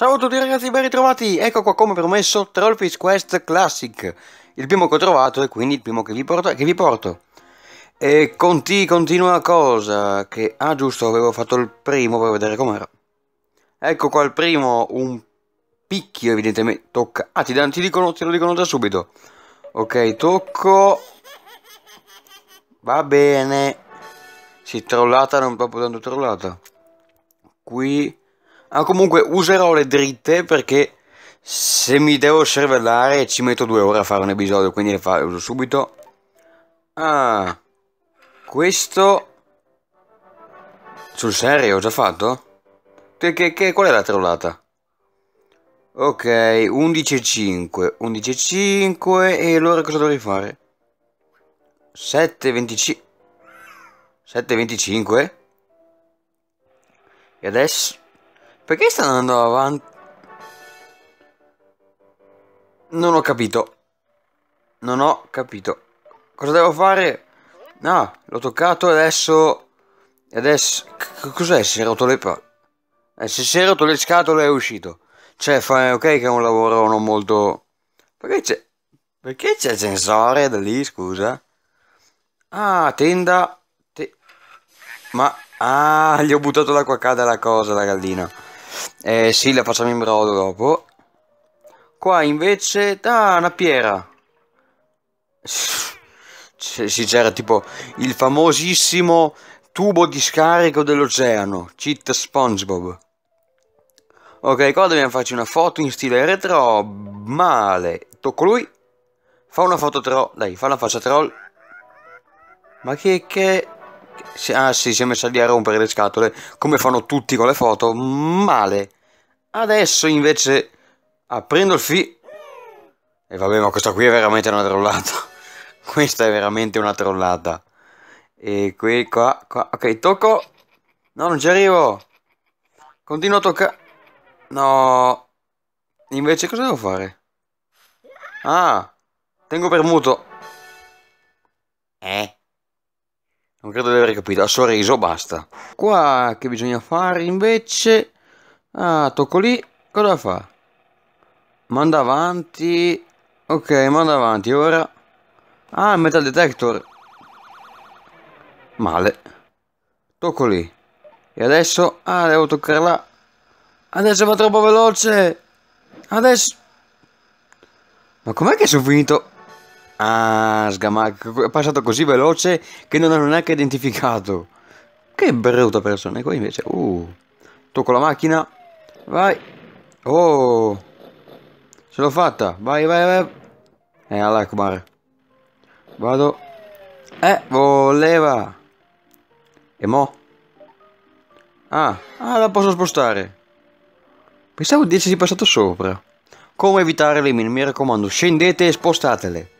Ciao a tutti ragazzi, ben ritrovati! Ecco qua come promesso Trollfish Quest Classic, il primo che ho trovato e quindi il primo che vi porto. Che vi porto. E conti, continua cosa, che... Ah giusto, avevo fatto il primo per vedere com'era. Ecco qua il primo, un picchio evidentemente, tocca... Ah, ti, dan, ti dicono, te lo dicono da subito. Ok, tocco... Va bene. Si trollata non proprio tanto trollata. Qui... Ah, comunque userò le dritte perché se mi devo cervellare ci metto due ore a fare un episodio, quindi le, fa, uso subito. Ah, questo... Sul serio, ho già fatto? Che, che, che, qual è la trollata? Ok, 11.5, 11.5 e allora cosa dovrei fare? 7.25 7.25 E adesso perché stanno andando avanti? Non ho capito. Non ho capito. Cosa devo fare? No, l'ho toccato adesso... Adesso... Cos'è? Si è rotto le... Eh, se si è rotto le scatole è uscito. Cioè, fa... ok che è un lavoro non molto... Perché c'è... Perché c'è il sensore da lì, scusa? Ah, tenda... Te... Ma... Ah, gli ho buttato l'acqua calda alla cosa, la gallina. Eh, sì, la facciamo in brodo dopo. Qua invece... Ah, una piera. Si c'era tipo il famosissimo tubo di scarico dell'oceano. Cheat SpongeBob. Ok, qua dobbiamo farci una foto in stile retro. Male. Tocco lui. Fa una foto troll. Dai, fa una faccia troll. Ma che che... Ah sì, si è messa lì a rompere le scatole, come fanno tutti con le foto, male. Adesso invece aprendo ah, il fi... E vabbè, ma questa qui è veramente una trollata. questa è veramente una trollata. E qui, qua, qua... Ok, tocco... No, non ci arrivo. Continuo a toccare... No... Invece cosa devo fare? Ah, tengo per muto. Non credo di aver capito, ha sorriso, basta. Qua che bisogna fare invece... Ah, tocco lì, cosa fa? Manda avanti... Ok, manda avanti, ora... Ah, metal detector! Male. Tocco lì. E adesso... Ah, devo toccare là. Adesso va troppo veloce! Adesso... Ma com'è che sono finito... Ah, sgamato. È passato così veloce che non l'hanno neanche identificato. Che brutta persona. E ecco, qua invece. Uh. Tocco la macchina. Vai. Oh. Ce l'ho fatta. Vai, vai, vai. Eh, all'Akbar. Ecco, Vado. Eh, voleva. E mo? Ah, ah, la posso spostare. Pensavo di esserci passato sopra. Come evitare le mine? Mi raccomando, scendete e spostatele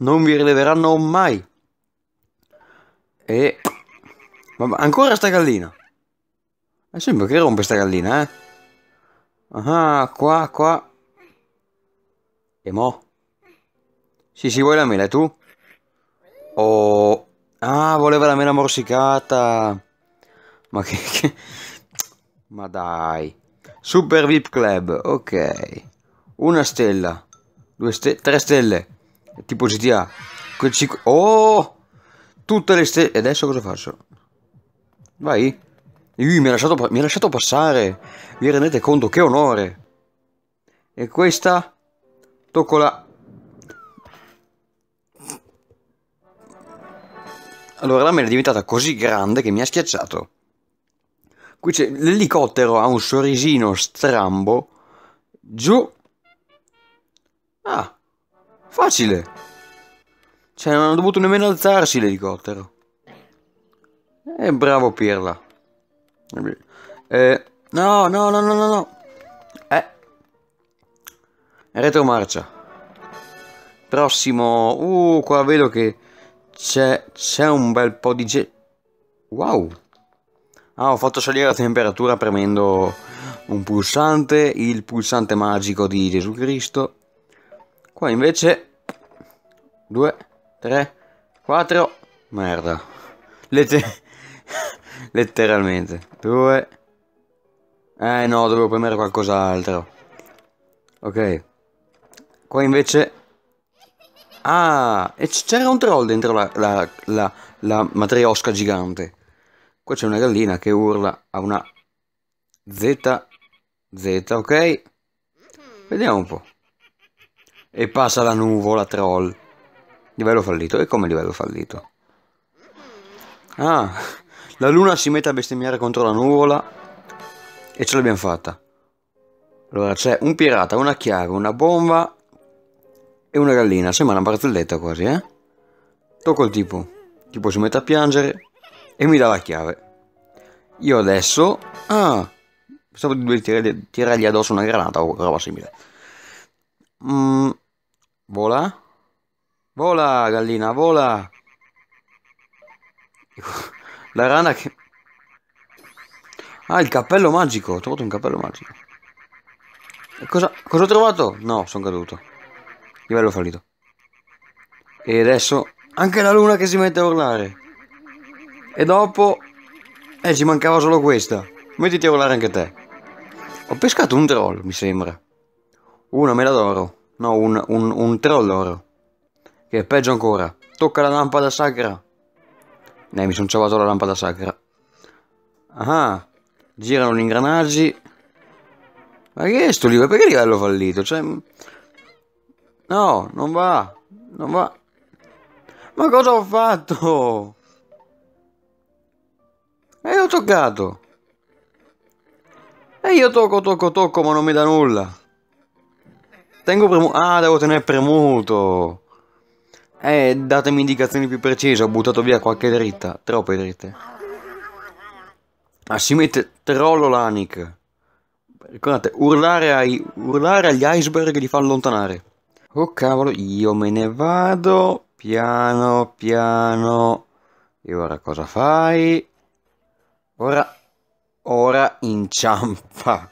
non vi rileveranno mai. E... Vabbè, ancora sta gallina. Ma eh, sembra che rompe sta gallina, eh. Ah, qua, qua. E mo? Sì, sì, vuoi la mela, tu? Oh... Ah, voleva la mela morsicata. Ma che... che... Ma dai. Super VIP Club, ok. Una stella. Ste tre stelle. Tipo GTA. Quel 5... Oh! Tutte le stelle... E adesso cosa faccio? Vai. Ui, mi ha lasciato, mi ha lasciato passare. Vi rendete conto? Che onore. E questa... tocco la Allora la mela è diventata così grande che mi ha schiacciato. Qui c'è l'elicottero, ha un sorrisino strambo. Giù. Ah, Facile. Cioè, non hanno dovuto nemmeno alzarsi l'elicottero. E bravo Pirla. Eh, no, no, no, no, no, no. Eh. Retromarcia. Prossimo. Uh, qua vedo che c'è, c'è un bel po' di gente. Wow. Ah, ho fatto salire la temperatura premendo un pulsante, il pulsante magico di Gesù Cristo. Qua invece 2, 3, 4 Merda Letter Letteralmente 2 Eh no, dovevo premere qualcos'altro Ok Qua invece Ah, e c'era un troll dentro la, la, la, la matriosca gigante Qua c'è una gallina che urla a una Z Z, ok? Vediamo un po' E passa la nuvola troll. Livello fallito. E come livello fallito? Ah, la luna si mette a bestemmiare contro la nuvola. E ce l'abbiamo fatta. Allora c'è un pirata, una chiave, una bomba e una gallina. Sembra una barzelletta quasi, eh? Tocco il tipo. Il tipo si mette a piangere e mi dà la chiave. Io adesso... Ah! Pensavo di dover tirargli addosso una granata o roba simile. mmm Vola? Vola, gallina, vola! La rana che... Ah, il cappello magico! Ho trovato un cappello magico. E cosa, cosa ho trovato? No, sono caduto. Livello fallito. E adesso anche la luna che si mette a urlare. E dopo... Eh, ci mancava solo questa. Mettiti a urlare anche te. Ho pescato un troll, mi sembra. Una mela d'oro. No, un, un, un trollor. Che è peggio ancora. Tocca la lampada sacra. Eh, mi sono ciavato la lampada sacra. Ah, girano gli ingranaggi. Ma che è sto livello? Perché livello fallito? Cioè... No, non va. Non va. Ma cosa ho fatto? E eh, ho toccato. E eh, io tocco, tocco, tocco, ma non mi dà nulla. Tengo premuto... Ah, devo tenere premuto. Eh, datemi indicazioni più precise. Ho buttato via qualche dritta. Troppe dritte. Ah, si mette trollo l'anic. Ricordate, urlare, ai... urlare agli iceberg li fa allontanare. Oh cavolo, io me ne vado. Piano, piano. E ora cosa fai? Ora... Ora inciampa.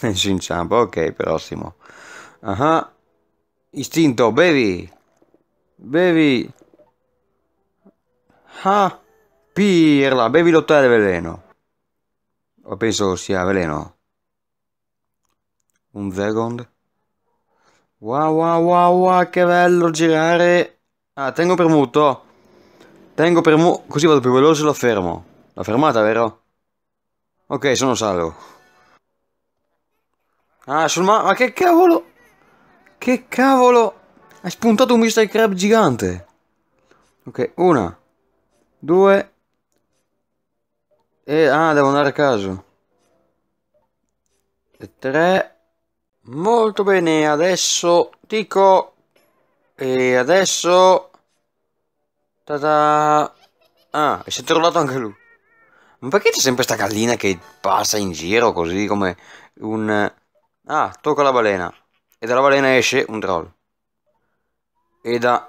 Non si inciampa, ok, prossimo. Ajá. Instinto, baby. Bevi. Ah, pirla, bevi l'ottava veleno. O penso sia veleno. Un second. Wow, wow, wow, wow, che bello girare. Ah, tengo premuto. Tengo premuto, così vado più veloce e lo fermo. La fermata, vero? Ok, sono salvo. Ah, sul ma... Ma che cavolo? Che cavolo! Hai spuntato un Mr. Crab gigante! Ok, una, due... E... Ah, devo andare a caso. E tre... Molto bene, adesso... Tico! E adesso... Tada! Ah, e si è trovato anche lui. Ma perché c'è sempre sta gallina che passa in giro così come un... Ah, tocca la balena e dalla balena esce un troll. E da...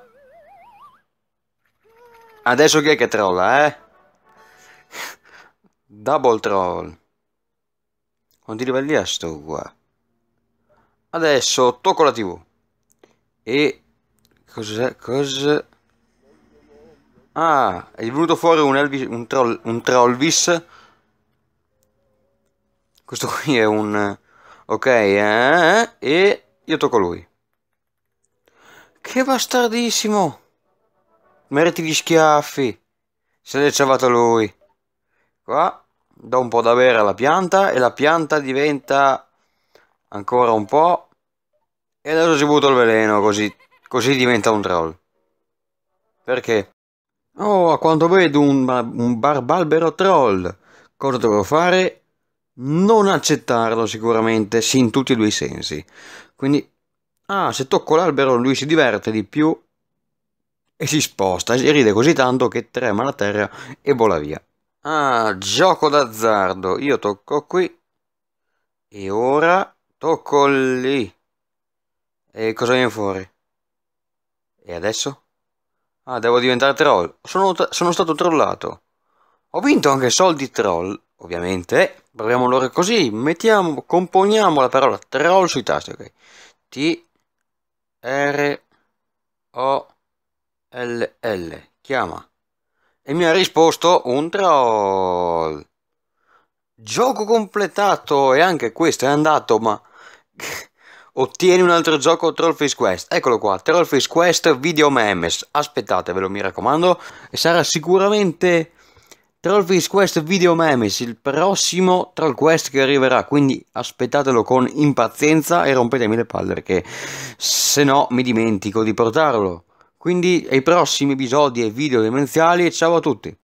Adesso chi è che trolla, eh? Double troll. Quanti livelli ha sto qua? Adesso tocco la tv. E... Cos'è? Cos'è? Ah, è venuto fuori un, Elvis, un, troll, un Trollvis. Questo qui è un... Ok, eh? E... Io tocco lui. Che bastardissimo! Meriti gli schiaffi. Se l'è ciavato lui. Qua do un po' da bere alla pianta e la pianta diventa ancora un po'. E adesso ci butto il veleno così, così diventa un troll. Perché? Oh, a quanto vedo un, bar un barbalbero troll. Cosa devo fare? non accettarlo sicuramente, sì, in tutti e due i sensi. Quindi, ah, se tocco l'albero lui si diverte di più e si sposta, e ride così tanto che trema la terra e vola via. Ah, gioco d'azzardo, io tocco qui e ora tocco lì. E cosa viene fuori? E adesso? Ah, devo diventare troll. Sono, sono stato trollato. Ho vinto anche soldi troll, ovviamente. Proviamo allora così, mettiamo, componiamo la parola troll sui tasti, ok? T, R, O, L, L, chiama. E mi ha risposto un troll. Gioco completato e anche questo è andato, ma... Ottieni un altro gioco Troll Face Quest. Eccolo qua, Troll Face Quest Video Memes. Aspettatevelo, mi raccomando, e sarà sicuramente Trollface Quest Video Memes, il prossimo Troll Quest che arriverà, quindi aspettatelo con impazienza e rompetemi le palle perché se no mi dimentico di portarlo. Quindi ai prossimi episodi e video demenziali ciao a tutti!